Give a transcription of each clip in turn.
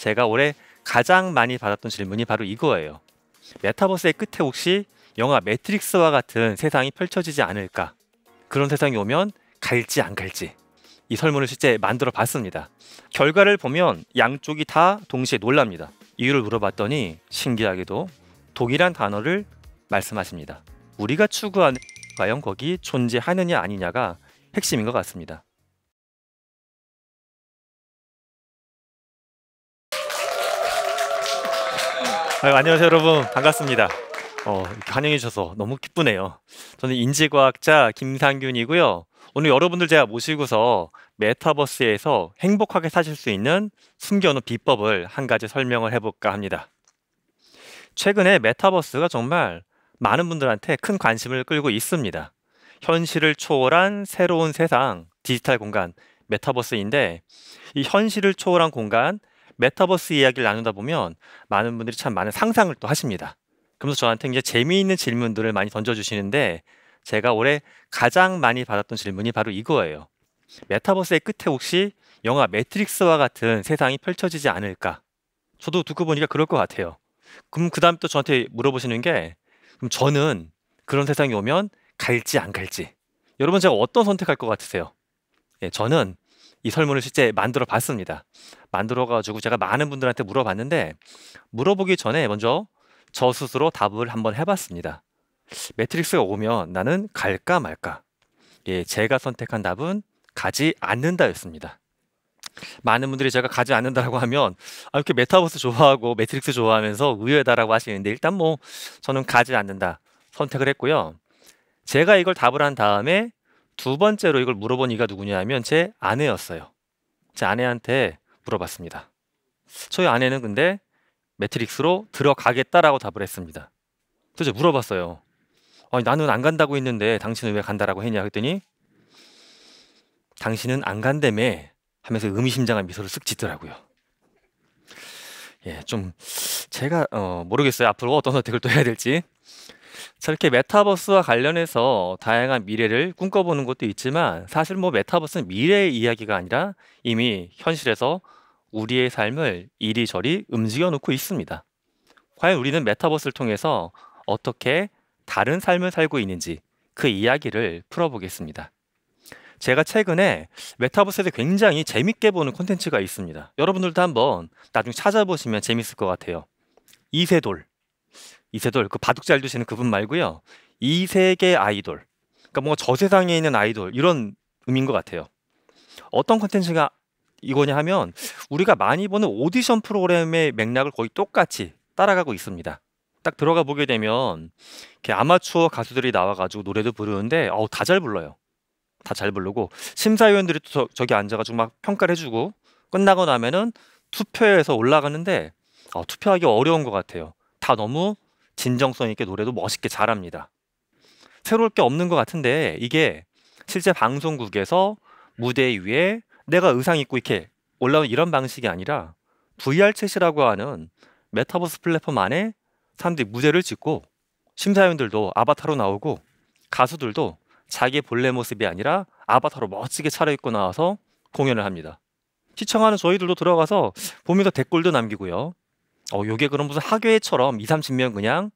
제가 올해 가장 많이 받았던 질문이 바로 이거예요. 메타버스의 끝에 혹시 영화 매트릭스와 같은 세상이 펼쳐지지 않을까? 그런 세상이 오면 갈지 안 갈지 이 설문을 실제 만들어 봤습니다. 결과를 보면 양쪽이 다 동시에 놀랍니다. 이유를 물어봤더니 신기하게도 독일한 단어를 말씀하십니다. 우리가 추구하는 과연 거기 존재하느냐 아니냐가 핵심인 것 같습니다. 아유, 안녕하세요 여러분 반갑습니다. 어, 환영해 주셔서 너무 기쁘네요. 저는 인지과학자 김상균이고요. 오늘 여러분들 제가 모시고서 메타버스에서 행복하게 사실 수 있는 숨겨놓은 비법을 한 가지 설명을 해볼까 합니다. 최근에 메타버스가 정말 많은 분들한테 큰 관심을 끌고 있습니다. 현실을 초월한 새로운 세상, 디지털 공간, 메타버스인데 이 현실을 초월한 공간, 메타버스 이야기를 나누다 보면 많은 분들이 참 많은 상상을 또 하십니다. 그러면서 저한테 이제 재미있는 질문들을 많이 던져주시는데 제가 올해 가장 많이 받았던 질문이 바로 이거예요. 메타버스의 끝에 혹시 영화 매트릭스와 같은 세상이 펼쳐지지 않을까? 저도 듣고 보니까 그럴 것 같아요. 그럼 그 다음 또 저한테 물어보시는 게 그럼 저는 그런 세상이 오면 갈지 안 갈지 여러분 제가 어떤 선택할 것 같으세요? 예, 저는 이 설문을 실제 만들어 봤습니다. 만들어 가지고 제가 많은 분들한테 물어봤는데 물어보기 전에 먼저 저 스스로 답을 한번 해봤습니다. 매트릭스가 오면 나는 갈까 말까. 예, 제가 선택한 답은 가지 않는다였습니다. 많은 분들이 제가 가지 않는다라고 하면 아, 이렇게 메타버스 좋아하고 매트릭스 좋아하면서 의외다라고 하시는데 일단 뭐 저는 가지 않는다 선택을 했고요. 제가 이걸 답을 한 다음에 두 번째로 이걸 물어본 이가 누구냐면 제 아내였어요. 제 아내한테 물어봤습니다. 저희 아내는 근데 매트릭스로 들어가겠다라고 답을 했습니다. 그래서 물어봤어요. 아니, 나는 안 간다고 했는데 당신은 왜 간다라고 했냐 그랬더니 당신은 안 간다며 하면서 의미심장한 미소를 쓱 짓더라고요. 예, 좀 제가 어, 모르겠어요. 앞으로 어떤 선택을 또 해야 될지. 저렇게 메타버스와 관련해서 다양한 미래를 꿈꿔보는 것도 있지만 사실 뭐 메타버스는 미래의 이야기가 아니라 이미 현실에서 우리의 삶을 이리저리 움직여 놓고 있습니다. 과연 우리는 메타버스를 통해서 어떻게 다른 삶을 살고 있는지 그 이야기를 풀어보겠습니다. 제가 최근에 메타버스에 대 굉장히 재밌게 보는 콘텐츠가 있습니다. 여러분들도 한번 나중 에 찾아보시면 재밌을 것 같아요. 이세돌 이세돌 그 바둑 잘 두시는 그분 말고요. 이 세계 아이돌. 그러니까 뭔가 저 세상에 있는 아이돌 이런 의미인 것 같아요. 어떤 컨텐츠가 이거냐 하면 우리가 많이 보는 오디션 프로그램의 맥락을 거의 똑같이 따라가고 있습니다. 딱 들어가 보게 되면 이렇게 아마추어 가수들이 나와가지고 노래도 부르는데 어우 다잘 불러요. 다 잘 부르고 심사위원들이 또 저, 기 앉아가지고 막 평가를 해주고 끝나고 나면은 투표에서 올라가는데 어, 투표하기 어려운 것 같아요. 다 너무 진정성 있게 노래도 멋있게 잘합니다. 새로울 게 없는 것 같은데 이게 실제 방송국에서 무대 위에 내가 의상 입고 이렇게 올라온 이런 방식이 아니라 VR 채시라고 하는 메타버스 플랫폼 안에 사람들이 무대를 짓고 심사위원들도 아바타로 나오고 가수들도 자기 본래 모습이 아니라 아바타로 멋지게 차려입고 나와서 공연을 합니다. 시청하는 저희들도 들어가서 보면서 댓글도 남기고요. 어, 요게 그럼 무슨 학예처럼 2, 30명 그냥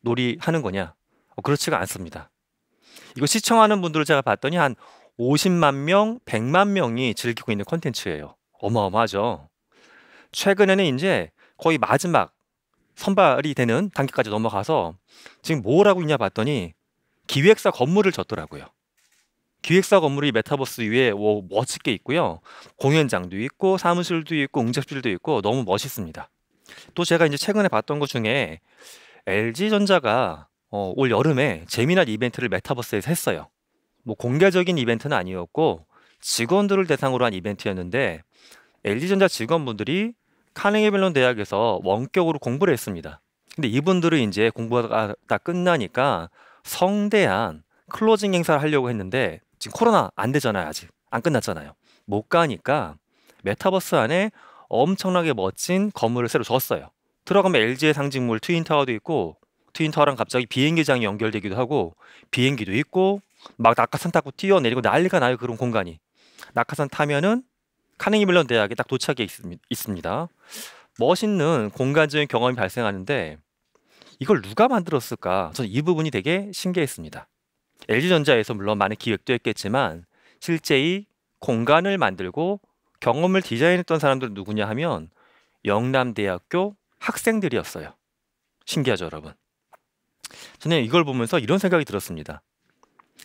놀이하는 거냐? 어, 그렇지가 않습니다. 이거 시청하는 분들을 제가 봤더니 한 50만 명, 100만 명이 즐기고 있는 컨텐츠예요. 어마어마하죠. 최근에는 이제 거의 마지막 선발이 되는 단계까지 넘어가서 지금 뭘 하고 있냐 봤더니 기획사 건물을 졌더라고요. 기획사 건물이 메타버스 위에 뭐 멋있게 있고요. 공연장도 있고 사무실도 있고 응접실도 있고 너무 멋있습니다. 또 제가 이제 최근에 봤던 것 중에 LG전자가 어, 올 여름에 재미난 이벤트를 메타버스에서 했어요. 뭐 공개적인 이벤트는 아니었고 직원들을 대상으로 한 이벤트였는데 LG전자 직원분들이 카네기 멜론 대학에서 원격으로 공부를 했습니다. 근데 이분들은 이제 공부가 다 끝나니까 성대한 클로징 행사를 하려고 했는데 지금 코로나 안 되잖아요 아직 안 끝났잖아요 못 가니까 메타버스 안에 엄청나게 멋진 건물을 새로 줬어요 들어가면 LG의 상징물 트윈타워도 있고 트윈타워랑 갑자기 비행기장이 연결되기도 하고 비행기도 있고 막 낙하산 타고 뛰어내리고 난리가 나요 그런 공간이. 낙하산 타면은 카네기 밀런 대학에 딱 도착해 있습, 있습니다. 멋있는 공간적인 경험이 발생하는데 이걸 누가 만들었을까? 저는 이 부분이 되게 신기했습니다. LG전자에서 물론 많은 기획도 했겠지만 실제 이 공간을 만들고 경험을 디자인했던 사람들 누구냐 하면 영남대학교 학생들이었어요. 신기하죠, 여러분. 저는 이걸 보면서 이런 생각이 들었습니다.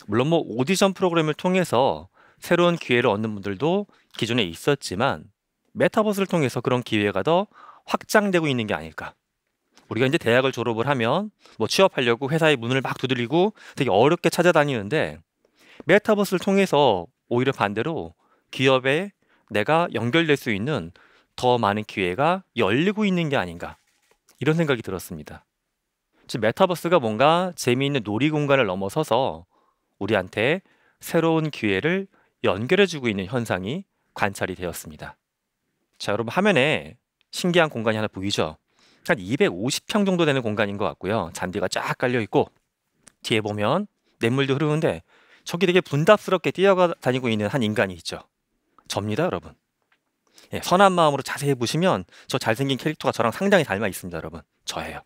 물론 뭐 오디션 프로그램을 통해서 새로운 기회를 얻는 분들도 기존에 있었지만 메타버스를 통해서 그런 기회가 더 확장되고 있는 게 아닐까. 우리가 이제 대학을 졸업을 하면 뭐 취업하려고 회사의 문을 막 두드리고 되게 어렵게 찾아다니는데 메타버스를 통해서 오히려 반대로 기업의 내가 연결될 수 있는 더 많은 기회가 열리고 있는 게 아닌가 이런 생각이 들었습니다. 즉 메타버스가 뭔가 재미있는 놀이 공간을 넘어서서 우리한테 새로운 기회를 연결해주고 있는 현상이 관찰이 되었습니다. 자 여러분 화면에 신기한 공간이 하나 보이죠? 한 250평 정도 되는 공간인 것 같고요. 잔디가 쫙 깔려 있고 뒤에 보면 냇물도 흐르는데 저기 되게 분답스럽게 뛰어다니고 있는 한 인간이 있죠. 접니다, 여러분. 예, 선한 마음으로 자세히 보시면 저 잘생긴 캐릭터가 저랑 상당히 닮아 있습니다, 여러분. 저예요.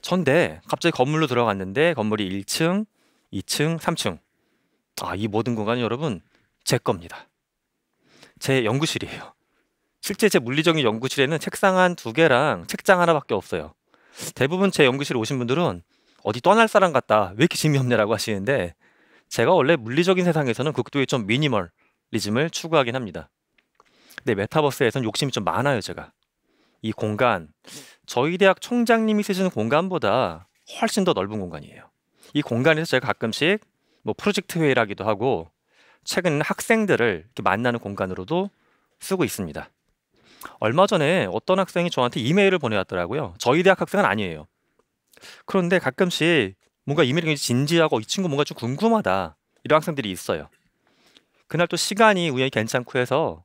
전데 갑자기 건물로 들어갔는데 건물이 1층, 2층, 3층. 아, 이 모든 공간이 여러분 제 겁니다. 제 연구실이에요. 실제 제 물리적인 연구실에는 책상 한 두 개랑 책장 하나밖에 없어요. 대부분 제 연구실에 오신 분들은 어디 떠날 사람 같다. 왜 이렇게 재미 없냐라고 하시는데 제가 원래 물리적인 세상에서는 극도의 좀 미니멀 리즘을 추구하긴 합니다. 근데 메타버스에선 욕심이 좀 많아요, 제가. 이 공간, 저희 대학 총장님이 쓰시는 공간보다 훨씬 더 넓은 공간이에요. 이 공간에서 제가 가끔씩 뭐 프로젝트 회의라기도 하고 최근 학생들을 이렇게 만나는 공간으로도 쓰고 있습니다. 얼마 전에 어떤 학생이 저한테 이메일을 보내왔더라고요. 저희 대학 학생은 아니에요. 그런데 가끔씩 뭔가 이메일이 진지하고 이 친구 뭔가 좀 궁금하다 이런 학생들이 있어요. 그날 또 시간이 우연히 괜찮고 해서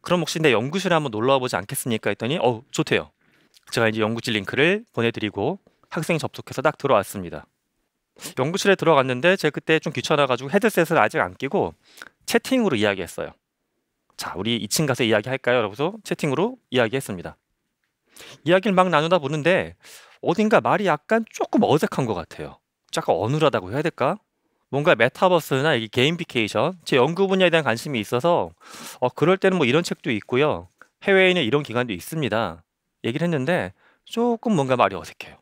그럼 혹시 내 연구실에 한번 놀러와 보지 않겠습니까 했더니 어 좋대요. 제가 이제 연구실 링크를 보내드리고 학생이 접속해서 딱 들어왔습니다. 연구실에 들어갔는데 제가 그때 좀 귀찮아가지고 헤드셋을 아직 안 끼고 채팅으로 이야기했어요. 자, 우리 2층 가서 이야기할까요? 라고서 채팅으로 이야기했습니다. 이야기를 막 나누다 보는데 어딘가 말이 약간 조금 어색한 것 같아요. 약간 어눌하다고 해야 될까? 뭔가 메타버스나 이 게임피케이션, 제 연구 분야에 대한 관심이 있어서 어, 그럴 때는 뭐 이런 책도 있고요. 해외에는 이런 기관도 있습니다. 얘기를 했는데 조금 뭔가 말이 어색해요.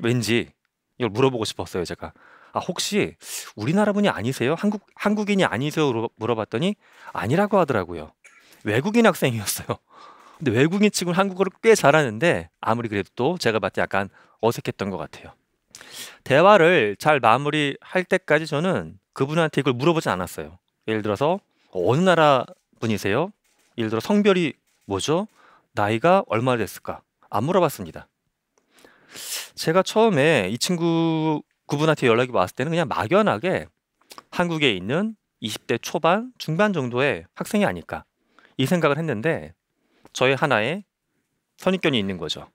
왠지 이걸 물어보고 싶었어요, 제가. 아, 혹시 우리나라 분이 아니세요? 한국 한국인이 아니세요? 물어봤더니 아니라고 하더라고요. 외국인 학생이었어요. 근데 외국인 친구는 한국어를 꽤 잘하는데 아무리 그래도 또 제가 봤을 때 약간 어색했던 것 같아요. 대화를 잘 마무리할 때까지 저는 그분한테 이걸 물어보지 않았어요. 예를 들어서 어느 나라 분이세요? 예를 들어 성별이 뭐죠? 나이가 얼마 됐을까? 안 물어봤습니다. 제가 처음에 이 친구 그분한테 연락이 왔을 때는 그냥 막연하게 한국에 있는 20대 초반, 중반 정도의 학생이 아닐까 이 생각을 했는데 저의 하나의 선입견이 있는 거죠.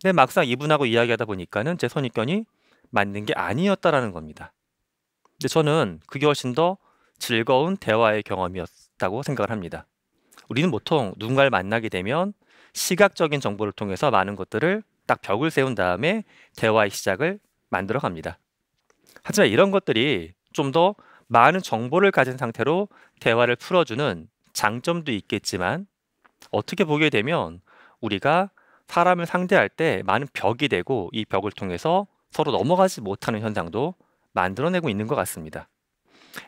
근데 네, 막상 이분하고 이야기하다 보니까는 제 선입견이 맞는 게 아니었다라는 겁니다. 근데 저는 그게 훨씬 더 즐거운 대화의 경험이었다고 생각을 합니다. 우리는 보통 누군가를 만나게 되면 시각적인 정보를 통해서 많은 것들을 딱 벽을 세운 다음에 대화의 시작을 만들어 갑니다. 하지만 이런 것들이 좀 더 많은 정보를 가진 상태로 대화를 풀어주는 장점도 있겠지만 어떻게 보게 되면 우리가 사람을 상대할 때 많은 벽이 되고 이 벽을 통해서 서로 넘어가지 못하는 현상도 만들어내고 있는 것 같습니다.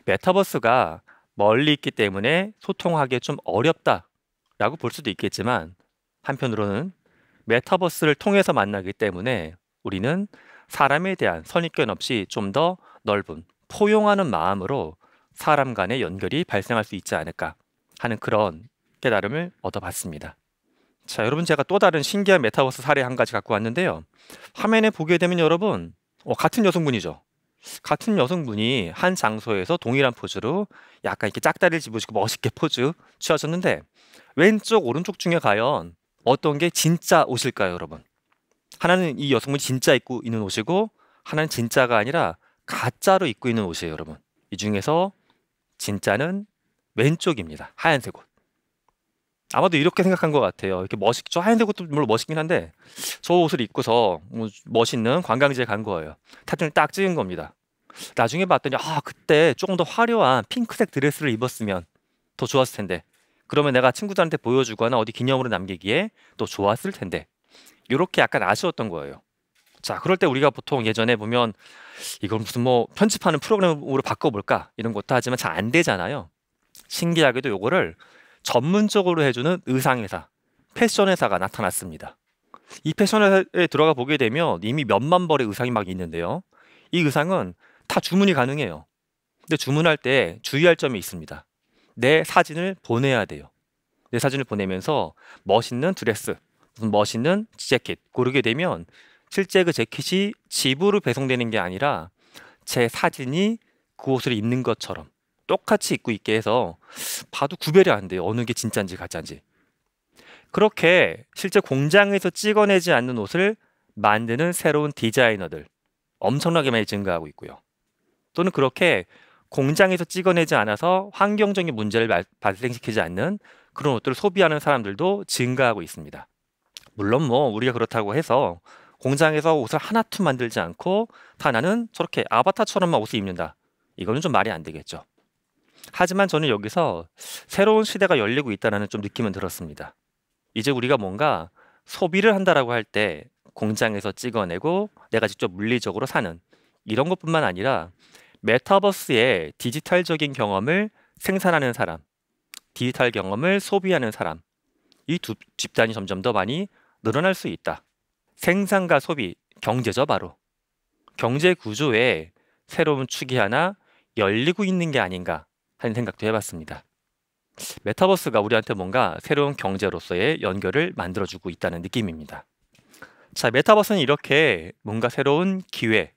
메타버스가 멀리 있기 때문에 소통하기에 좀 어렵다라고 볼 수도 있겠지만 한편으로는 메타버스를 통해서 만나기 때문에 우리는 사람에 대한 선입견 없이 좀 더 넓은 포용하는 마음으로 사람 간의 연결이 발생할 수 있지 않을까 하는 그런 깨달음을 얻어봤습니다. 자, 여러분 제가 또 다른 신기한 메타버스 사례 한 가지 갖고 왔는데요. 화면에 보게 되면 여러분 어, 같은 여성분이죠. 같은 여성분이 한 장소에서 동일한 포즈로 약간 이렇게 짝다리를 집어시고 멋있게 포즈 취하셨는데 왼쪽 오른쪽 중에 과연 어떤 게 진짜 옷일까요, 여러분? 하나는 이 여성분이 진짜 입고 있는 옷이고 하나는 진짜가 아니라 가짜로 입고 있는 옷이에요, 여러분. 이 중에서 진짜는 왼쪽입니다. 하얀색 옷. 아마도 이렇게 생각한 것 같아요. 이렇게 멋있죠. 하얀색 옷도 물론 멋있긴 한데 저 옷을 입고서 뭐 멋있는 관광지에 간 거예요. 사진을 딱 찍은 겁니다. 나중에 봤더니 아 그때 조금 더 화려한 핑크색 드레스를 입었으면 더 좋았을 텐데. 그러면 내가 친구들한테 보여주거나 어디 기념으로 남기기에 또 좋았을 텐데. 이렇게 약간 아쉬웠던 거예요. 자, 그럴 때 우리가 보통 예전에 보면 이걸 무슨 뭐 편집하는 프로그램으로 바꿔볼까 이런 것도 하지만 잘 안 되잖아요. 신기하게도 요거를 전문적으로 해주는 의상회사, 패션회사가 나타났습니다. 이 패션회사에 들어가 보게 되면 이미 몇만 벌의 의상이 막 있는데요. 이 의상은 다 주문이 가능해요. 근데 주문할 때 주의할 점이 있습니다. 내 사진을 보내야 돼요. 내 사진을 보내면서 멋있는 드레스, 무슨 멋있는 재킷 고르게 되면 실제 그 재킷이 집으로 배송되는 게 아니라 제 사진이 그 옷을 입는 것처럼 똑같이 입고 있게 해서 봐도 구별이 안 돼요. 어느 게 진짜인지 가짜인지. 그렇게 실제 공장에서 찍어내지 않는 옷을 만드는 새로운 디자이너들 엄청나게 많이 증가하고 있고요. 또는 그렇게 공장에서 찍어내지 않아서 환경적인 문제를 발생시키지 않는 그런 옷들을 소비하는 사람들도 증가하고 있습니다. 물론 뭐 우리가 그렇다고 해서 공장에서 옷을 하나툼 만들지 않고 다 나는 저렇게 아바타처럼만 옷을 입는다. 이거는 좀 말이 안 되겠죠. 하지만 저는 여기서 새로운 시대가 열리고 있다는 좀 느낌은 들었습니다. 이제 우리가 뭔가 소비를 한다라고 할 때 공장에서 찍어내고 내가 직접 물리적으로 사는 이런 것뿐만 아니라 메타버스의 디지털적인 경험을 생산하는 사람, 디지털 경험을 소비하는 사람 이 두 집단이 점점 더 많이 늘어날 수 있다. 생산과 소비, 경제죠 바로. 경제 구조에 새로운 축이 하나 열리고 있는 게 아닌가 하는 생각도 해봤습니다. 메타버스가 우리한테 뭔가 새로운 경제로서의 연결을 만들어주고 있다는 느낌입니다. 자, 메타버스는 이렇게 뭔가 새로운 기회,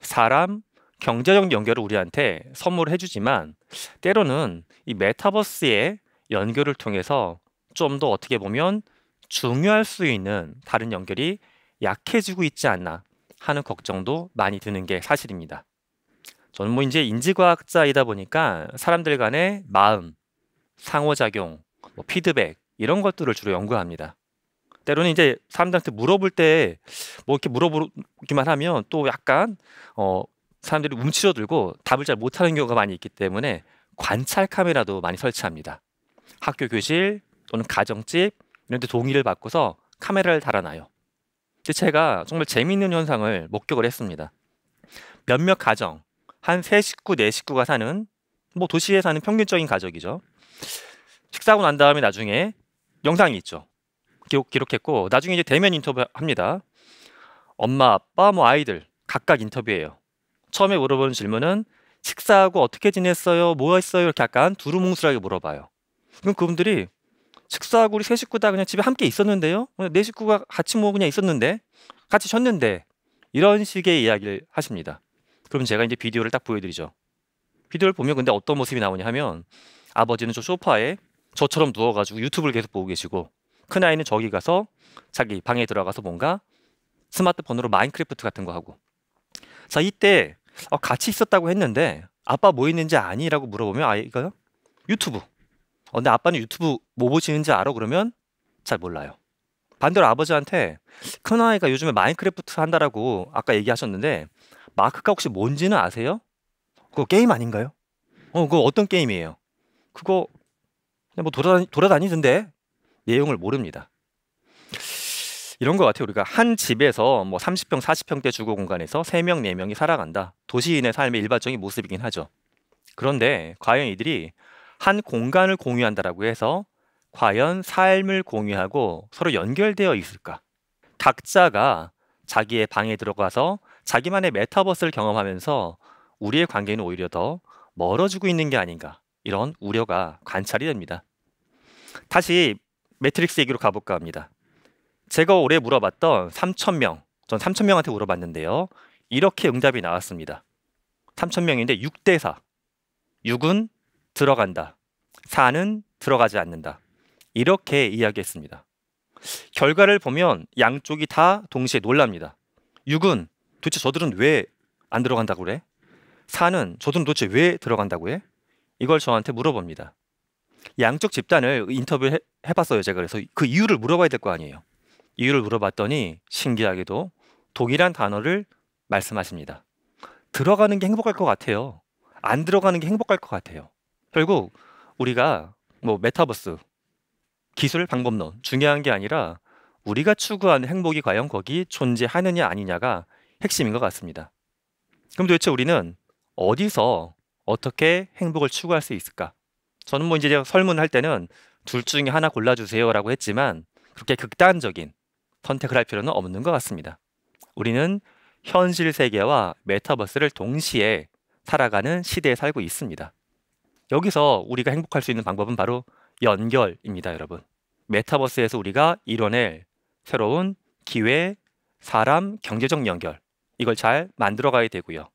사람, 경제적 연결을 우리한테 선물해 주지만 때로는 이 메타버스의 연결을 통해서 좀 더 어떻게 보면 중요할 수 있는 다른 연결이 약해지고 있지 않나 하는 걱정도 많이 드는 게 사실입니다. 저는 뭐 이제 인지과학자이다 보니까 사람들 간의 마음, 상호작용, 뭐 피드백 이런 것들을 주로 연구합니다. 때로는 이제 사람들한테 물어볼 때 뭐 이렇게 물어보기만 하면 또 약간 어 사람들이 움츠러들고 답을 잘 못하는 경우가 많이 있기 때문에 관찰 카메라도 많이 설치합니다. 학교 교실 또는 가정집 이런 데 동의를 받고서 카메라를 달아놔요. 제가 정말 재미있는 현상을 목격을 했습니다. 몇몇 가정, 한세 식구 네 식구가 사는 뭐 도시에 사는 평균적인 가족이죠. 식사하고 난 다음에 나중에 영상이 있죠. 기록 기록했고 나중에 이제 대면 인터뷰합니다. 엄마, 아빠, 뭐 아이들 각각 인터뷰해요. 처음에 물어보는 질문은 식사하고 어떻게 지냈어요? 뭐 했어요? 이렇게 약간 두루뭉술하게 물어봐요. 그럼 그분들이 식사하고 우리 세 식구 다 그냥 집에 함께 있었는데요. 네 식구가 같이 뭐 그냥 있었는데 같이 쉬었는데 이런 식의 이야기를 하십니다. 그럼 제가 이제 비디오를 딱 보여드리죠. 비디오를 보면 근데 어떤 모습이 나오냐 하면 아버지는 저 소파에 저처럼 누워가지고 유튜브를 계속 보고 계시고 큰 아이는 저기 가서 자기 방에 들어가서 뭔가 스마트폰으로 마인크래프트 같은 거 하고 자 이때 어, 같이 있었다고 했는데 아빠 뭐있는지 아니라고 물어보면 아이가요 유튜브 어, 근데 아빠는 유튜브 뭐 보시는지 알아 그러면 잘 몰라요 반대로 아버지한테 큰 아이가 요즘에 마인크래프트 한다라고 아까 얘기하셨는데 마크가 혹시 뭔지는 아세요? 그거 게임 아닌가요? 어, 그거 어떤 게임이에요? 그거 그냥 뭐 돌아다니, 돌아다니던데 내용을 모릅니다. 이런 것 같아요. 우리가 한 집에서 뭐 30평, 40평대 주거 공간에서 3명, 4명이 살아간다. 도시인의 삶의 일반적인 모습이긴 하죠. 그런데 과연 이들이 한 공간을 공유한다라고 해서 과연 삶을 공유하고 서로 연결되어 있을까? 각자가 자기의 방에 들어가서 자기만의 메타버스를 경험하면서 우리의 관계는 오히려 더 멀어지고 있는 게 아닌가 이런 우려가 관찰이 됩니다. 다시 매트릭스 얘기로 가볼까 합니다. 제가 올해 물어봤던 3천명전3천명한테 물어봤는데요. 이렇게 응답이 나왔습니다. 3천명인데 6대 4. 6은 들어간다. 4는 들어가지 않는다. 이렇게 이야기했습니다. 결과를 보면 양쪽이 다 동시에 놀랍니다. 6은 도대체 저들은 왜 안 들어간다고 그래? 사는 저들은 도대체 왜 들어간다고 해? 이걸 저한테 물어봅니다. 양쪽 집단을 인터뷰 해, 봤어요 제가 그래서 그 이유를 물어봐야 될 거 아니에요. 이유를 물어봤더니 신기하게도 독일한 단어를 말씀하십니다. 들어가는 게 행복할 것 같아요. 안 들어가는 게 행복할 것 같아요. 결국 우리가 뭐 메타버스 기술 방법론 중요한 게 아니라 우리가 추구하는 행복이 과연 거기 존재하느냐 아니냐가 핵심인 것 같습니다. 그럼 도대체 우리는 어디서 어떻게 행복을 추구할 수 있을까? 저는 뭐 이제 설문할 때는 둘 중에 하나 골라주세요라고 했지만 그렇게 극단적인 선택을 할 필요는 없는 것 같습니다. 우리는 현실 세계와 메타버스를 동시에 살아가는 시대에 살고 있습니다. 여기서 우리가 행복할 수 있는 방법은 바로 연결입니다, 여러분. 메타버스에서 우리가 이뤄낼 새로운 기회, 사람, 경제적 연결, 이걸 잘 만들어가야 되고요.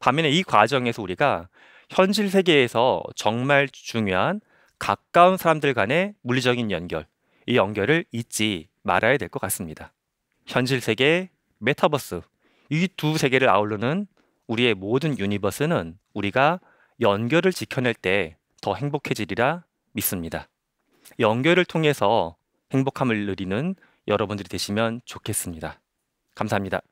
반면에 이 과정에서 우리가 현실 세계에서 정말 중요한 가까운 사람들 간의 물리적인 연결, 이 연결을 잊지 말아야 될 것 같습니다. 현실 세계, 메타버스, 이 두 세계를 아우르는 우리의 모든 유니버스는 우리가 연결을 지켜낼 때 더 행복해지리라 믿습니다. 연결을 통해서 행복함을 누리는 여러분들이 되시면 좋겠습니다. 감사합니다.